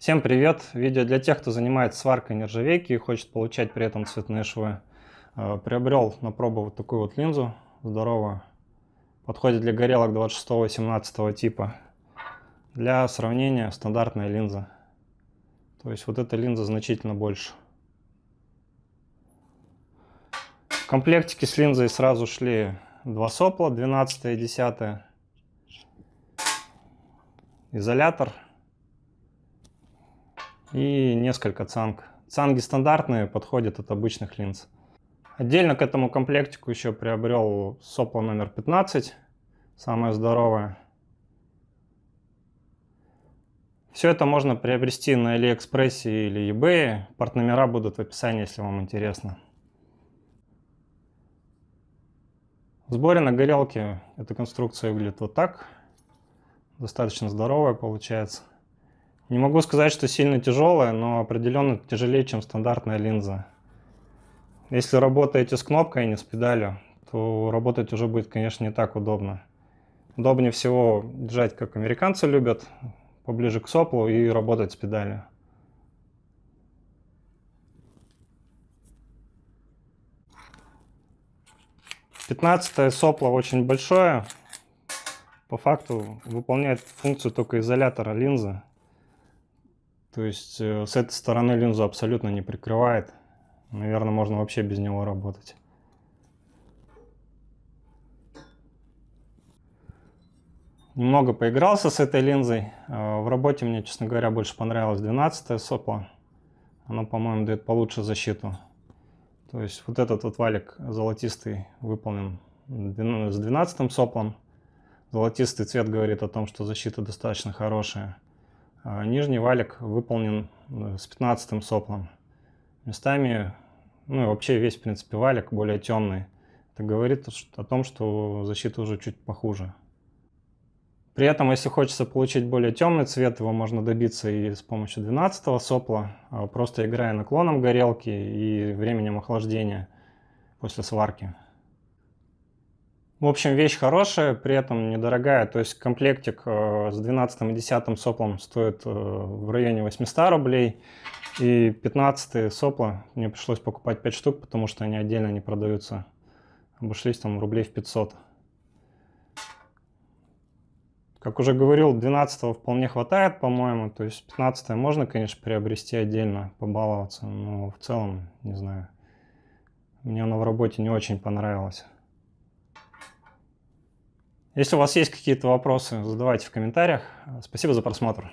Всем привет! Видео для тех, кто занимается сваркой нержавейки и хочет получать при этом цветные швы. Э, приобрел на пробу вот такую вот линзу, здоровую. Подходит для горелок 26-17 типа. Для сравнения стандартная линза. То есть вот эта линза значительно больше. В комплектике с линзой сразу шли два сопла, 12 и 10. Изолятор и несколько цанг. Цанги стандартные, подходят от обычных линз. Отдельно к этому комплектику еще приобрел сопло номер 15, самое здоровое. Все это можно приобрести на Алиэкспрессе или eBay. Партномера будут в описании, если вам интересно. В сборе на горелке эта конструкция выглядит вот так. Достаточно здоровая получается. Не могу сказать, что сильно тяжелая, но определенно тяжелее, чем стандартная линза. Если работаете с кнопкой, а не с педалью, то работать уже будет, конечно, не так удобно. Удобнее всего держать, как американцы любят, поближе к соплу и работать с педалью. Пятнадцатое сопло очень большое. По факту выполняет функцию только изолятора линзы. То есть э, с этой стороны линзу абсолютно не прикрывает. Наверное, можно вообще без него работать. Немного поигрался с этой линзой. Э, в работе мне, честно говоря, больше понравилась 12 сопла. Она, по-моему, дает получше защиту. То есть вот этот вот валик золотистый выполнен с 12 соплом. Золотистый цвет говорит о том, что защита достаточно хорошая. А, нижний валик выполнен э, с 15 соплом. Местами, ну и вообще весь, в принципе, валик более темный. Это говорит о том, что защита уже чуть похуже. При этом, если хочется получить более темный цвет, его можно добиться и с помощью 12 сопла, а просто играя наклоном горелки и временем охлаждения после сварки. В общем, вещь хорошая, при этом недорогая. То есть комплектик э, с 12 и 10 соплом стоит э, в районе 800 рублей. И 15 сопла мне пришлось покупать 5 штук, потому что они отдельно не продаются. Обошлись там рублей в 500. Как уже говорил, 12 вполне хватает, по-моему. То есть 15 можно, конечно, приобрести отдельно, побаловаться. Но в целом, не знаю, мне оно в работе не очень понравилось. Если у вас есть какие-то вопросы, задавайте в комментариях. Спасибо за просмотр.